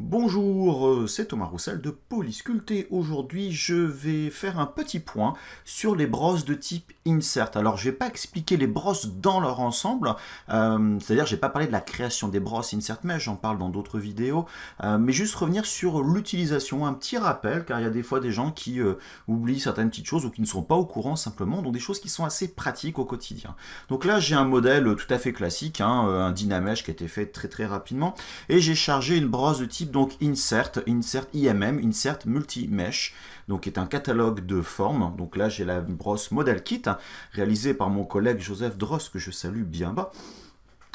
Bonjour, euh, c'est Thomas Roussel de Polysculpté. Aujourd'hui, je vais faire un petit point sur les brosses de type Insert. Alors, je vais pas expliquer les brosses dans leur ensemble, euh, c'est-à-dire j'ai pas parlé de la création des brosses Insert Mesh, j'en parle dans d'autres vidéos, euh, mais juste revenir sur l'utilisation, un petit rappel, car il y a des fois des gens qui oublient certaines petites choses ou qui ne sont pas au courant simplement, donc des choses qui sont assez pratiques au quotidien. Donc là, j'ai un modèle tout à fait classique, hein, un Dynamesh qui a été fait très très rapidement, et j'ai chargé une brosse de type donc insert, insert IMM, insert multi-mesh, donc est un catalogue de formes. Donc là j'ai la brosse Model Kit, réalisée par mon collègue Joseph Dross, que je salue bien bas.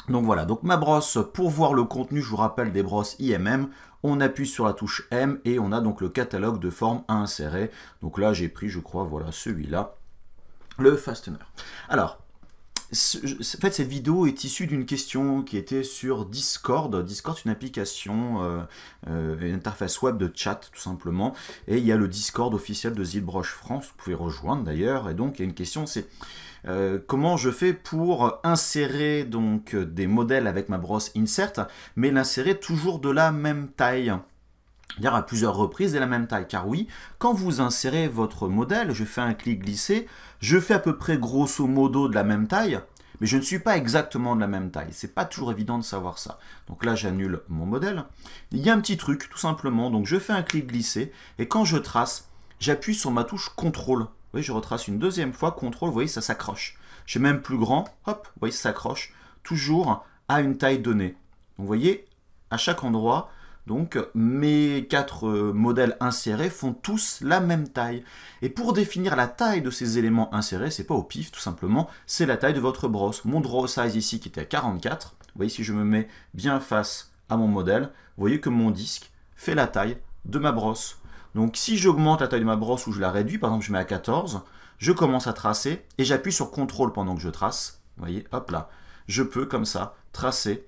Donc voilà, donc ma brosse, pour voir le contenu, je vous rappelle des brosses IMM, on appuie sur la touche M et on a donc le catalogue de formes à insérer. Donc là j'ai pris, je crois, voilà celui-là, le fastener. Alors, en fait, cette vidéo est issue d'une question qui était sur Discord. Discord, c'est une application, euh, euh, une interface web de chat, tout simplement. Et il y a le Discord officiel de Zilbroche France, vous pouvez rejoindre d'ailleurs. Et donc, il y a une question, c'est euh, comment je fais pour insérer donc des modèles avec ma brosse Insert, mais l'insérer toujours de la même taille à plusieurs reprises de la même taille. Car oui, quand vous insérez votre modèle, je fais un clic glissé, je fais à peu près grosso modo de la même taille, mais je ne suis pas exactement de la même taille. C'est pas toujours évident de savoir ça. Donc là, j'annule mon modèle. Il y a un petit truc, tout simplement. Donc je fais un clic glissé, et quand je trace, j'appuie sur ma touche CTRL. Vous voyez, je retrace une deuxième fois, CTRL, vous voyez, ça s'accroche. J'ai même plus grand, hop, vous voyez, ça s'accroche, toujours à une taille donnée. vous voyez, à chaque endroit, donc mes quatre euh, modèles insérés font tous la même taille. Et pour définir la taille de ces éléments insérés, c'est pas au pif tout simplement, c'est la taille de votre brosse. Mon draw size ici qui était à 44, vous voyez si je me mets bien face à mon modèle, vous voyez que mon disque fait la taille de ma brosse. Donc si j'augmente la taille de ma brosse ou je la réduis, par exemple je mets à 14, je commence à tracer et j'appuie sur CTRL pendant que je trace. Vous voyez, hop là, je peux comme ça tracer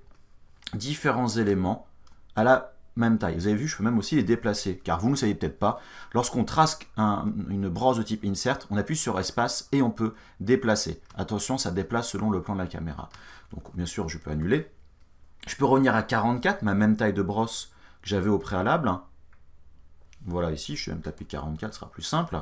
différents éléments à la même taille. Vous avez vu, je peux même aussi les déplacer, car vous ne savez peut-être pas, lorsqu'on trace une brosse de type insert, on appuie sur espace et on peut déplacer. Attention, ça déplace selon le plan de la caméra. Donc bien sûr, je peux annuler. Je peux revenir à 44, ma même taille de brosse que j'avais au préalable. Voilà, ici, je vais me taper 44, ce sera plus simple.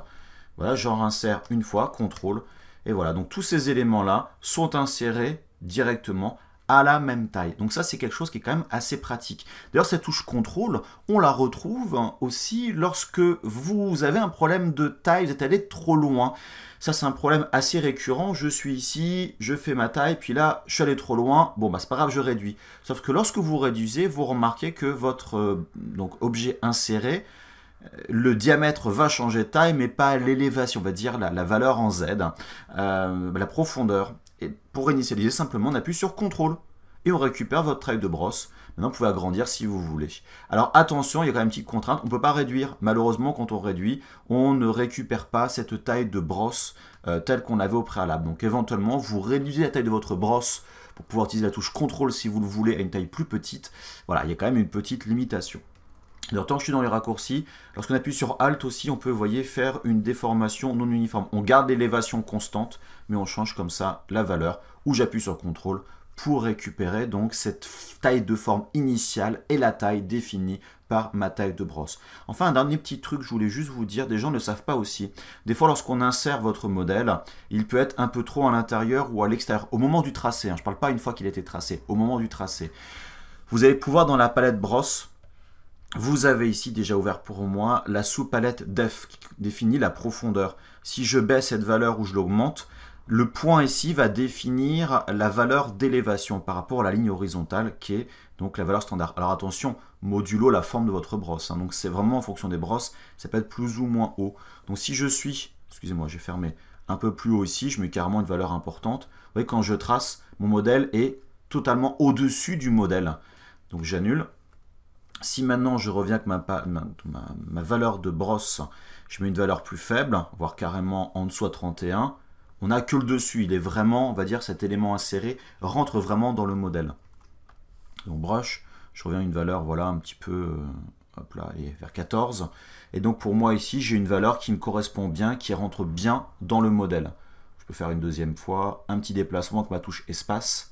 Voilà, j'en insère une fois, contrôle, et voilà. Donc tous ces éléments-là sont insérés directement la même taille. Donc ça, c'est quelque chose qui est quand même assez pratique. D'ailleurs, cette touche contrôle, on la retrouve hein, aussi lorsque vous avez un problème de taille, vous êtes allé trop loin. Ça, c'est un problème assez récurrent. Je suis ici, je fais ma taille, puis là, je suis allé trop loin. Bon, bah, c'est pas grave, je réduis. Sauf que lorsque vous réduisez, vous remarquez que votre euh, donc, objet inséré, euh, le diamètre va changer de taille, mais pas l'élévation, on va dire la, valeur en Z, hein. euh, la profondeur. Et pour réinitialiser, simplement, on appuie sur CTRL. Et on récupère votre taille de brosse. Maintenant, vous pouvez agrandir si vous voulez. Alors attention, il y a quand même une petite contrainte. On ne peut pas réduire. Malheureusement, quand on réduit, on ne récupère pas cette taille de brosse euh, telle qu'on avait au préalable. Donc éventuellement, vous réduisez la taille de votre brosse pour pouvoir utiliser la touche CTRL si vous le voulez à une taille plus petite. Voilà, il y a quand même une petite limitation. Alors tant que je suis dans les raccourcis, lorsqu'on appuie sur Alt aussi, on peut, vous voyez, faire une déformation non uniforme. On garde l'élévation constante, mais on change comme ça la valeur, ou j'appuie sur Contrôle pour récupérer donc cette taille de forme initiale et la taille définie par ma taille de brosse. Enfin, un dernier petit truc, je voulais juste vous dire, des gens ne le savent pas aussi. Des fois, lorsqu'on insère votre modèle, il peut être un peu trop à l'intérieur ou à l'extérieur, au moment du tracé. Hein. je ne parle pas une fois qu'il a été tracé, au moment du tracé. Vous allez pouvoir, dans la palette brosse, vous avez ici déjà ouvert pour moi la sous-palette def qui définit la profondeur. Si je baisse cette valeur ou je l'augmente, le point ici va définir la valeur d'élévation par rapport à la ligne horizontale qui est donc la valeur standard. Alors attention, modulo la forme de votre brosse. Hein. donc c'est vraiment en fonction des brosses, ça peut être plus ou moins haut. Donc si je suis, excusez-moi, j'ai fermé un peu plus haut ici, je mets carrément une valeur importante. Vous voyez, quand je trace, mon modèle est totalement au-dessus du modèle. Donc j'annule, si maintenant je reviens que ma, valeur de brosse, je mets une valeur plus faible, voire carrément en dessous 31, on n'a que le dessus. Il est vraiment, on va dire, cet élément inséré rentre vraiment dans le modèle. Donc brush, je reviens une valeur, voilà, un petit peu, euh, hop là, vers 14. Et donc pour moi ici, j'ai une valeur qui me correspond bien, qui rentre bien dans le modèle. Je peux faire une deuxième fois, un petit déplacement avec ma touche espace,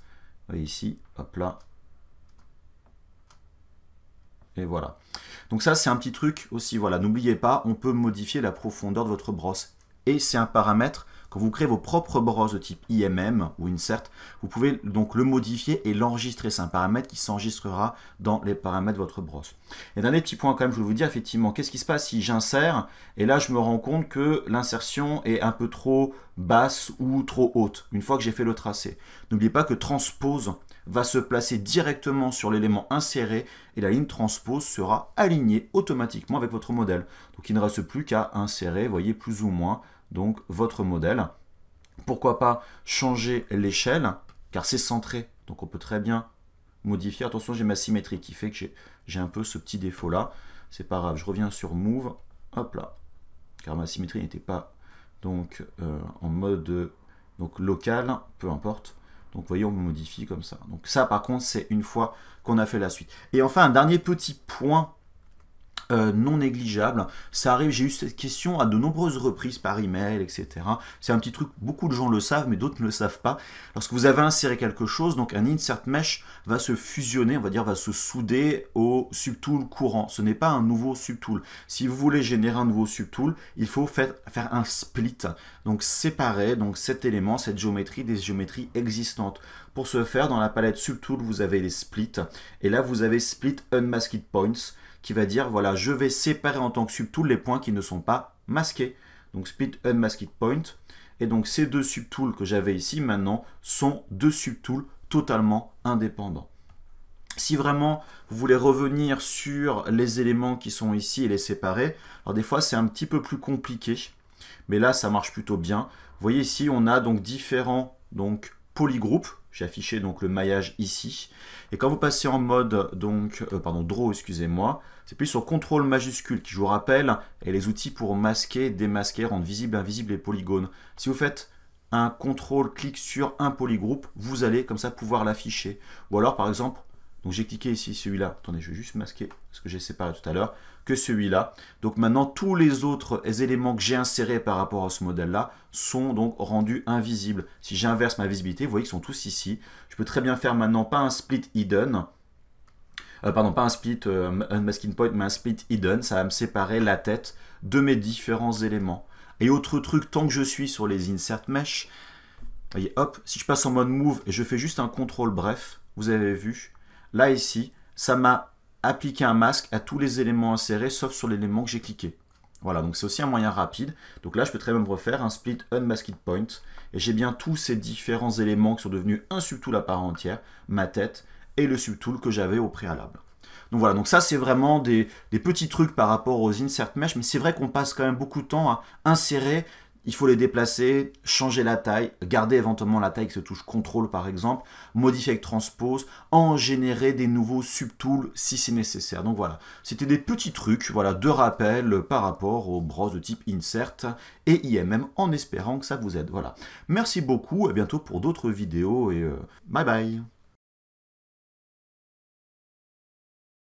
ici, hop là, et voilà. Donc ça, c'est un petit truc aussi. Voilà, n'oubliez pas, on peut modifier la profondeur de votre brosse. Et c'est un paramètre, quand vous créez vos propres brosses de type IMM ou insert, vous pouvez donc le modifier et l'enregistrer. C'est un paramètre qui s'enregistrera dans les paramètres de votre brosse. Et dernier petit point quand même, je voulais vous dire effectivement, qu'est-ce qui se passe si j'insère Et là, je me rends compte que l'insertion est un peu trop basse ou trop haute, une fois que j'ai fait le tracé. N'oubliez pas que transpose va se placer directement sur l'élément inséré et la ligne transpose sera alignée automatiquement avec votre modèle. Donc il ne reste plus qu'à insérer, voyez, plus ou moins, donc votre modèle. Pourquoi pas changer l'échelle, car c'est centré, donc on peut très bien modifier. Attention, j'ai ma symétrie qui fait que j'ai un peu ce petit défaut-là. C'est pas grave, je reviens sur Move, hop là, car ma symétrie n'était pas donc euh, en mode donc local, peu importe. Donc vous voyez, on modifie comme ça. Donc ça, par contre, c'est une fois qu'on a fait la suite. Et enfin, un dernier petit point euh, non négligeable. Ça arrive, j'ai eu cette question à de nombreuses reprises par email, etc. C'est un petit truc, beaucoup de gens le savent, mais d'autres ne le savent pas. Lorsque vous avez inséré quelque chose, donc un insert mesh va se fusionner, on va dire, va se souder au subtool courant. Ce n'est pas un nouveau subtool. Si vous voulez générer un nouveau subtool, il faut faire, un split, donc séparer donc cet élément, cette géométrie des géométries existantes. Pour ce faire, dans la palette subtool, vous avez les splits, et là vous avez split unmasked points qui va dire voilà, je vais séparer en tant que subtool les points qui ne sont pas masqués. Donc split unmasked point. Et donc ces deux subtools que j'avais ici maintenant sont deux subtools totalement indépendants. Si vraiment vous voulez revenir sur les éléments qui sont ici et les séparer, alors des fois c'est un petit peu plus compliqué, mais là ça marche plutôt bien. voyez ici on a donc différents donc, polygroupe. J'ai affiché donc le maillage ici. Et quand vous passez en mode donc, euh, pardon, draw, excusez-moi, c'est plus sur contrôle majuscule qui, je vous rappelle, et les outils pour masquer, démasquer, rendre visible, invisible les polygones. Si vous faites un contrôle clic sur un polygroupe, vous allez comme ça pouvoir l'afficher. Ou alors par exemple, donc j'ai cliqué ici, celui-là. Attendez, je vais juste masquer ce que j'ai séparé tout à l'heure, que celui-là. Donc maintenant, tous les autres éléments que j'ai insérés par rapport à ce modèle-là sont donc rendus invisibles. Si j'inverse ma visibilité, vous voyez qu'ils sont tous ici. Je peux très bien faire maintenant, pas un split hidden, euh, pardon, pas un split, euh, un masking point, mais un split hidden, ça va me séparer la tête de mes différents éléments. Et autre truc, tant que je suis sur les insert mesh, vous voyez, hop, si je passe en mode move et je fais juste un contrôle bref, vous avez vu, Là, ici, ça m'a appliqué un masque à tous les éléments insérés, sauf sur l'élément que j'ai cliqué. Voilà, donc c'est aussi un moyen rapide. Donc là, je peux très bien me refaire un split unmasked point, et j'ai bien tous ces différents éléments qui sont devenus un subtool à part entière, ma tête et le subtool que j'avais au préalable. Donc voilà, donc ça c'est vraiment des, des, petits trucs par rapport aux insert mesh, mais c'est vrai qu'on passe quand même beaucoup de temps à insérer il faut les déplacer, changer la taille, garder éventuellement la taille qui se touche contrôle par exemple, modifier avec transpose, en générer des nouveaux subtools si c'est nécessaire. Donc voilà, c'était des petits trucs, voilà, de rappel par rapport aux brosses de type insert et IMM en espérant que ça vous aide. Voilà. Merci beaucoup, à bientôt pour d'autres vidéos et euh, bye bye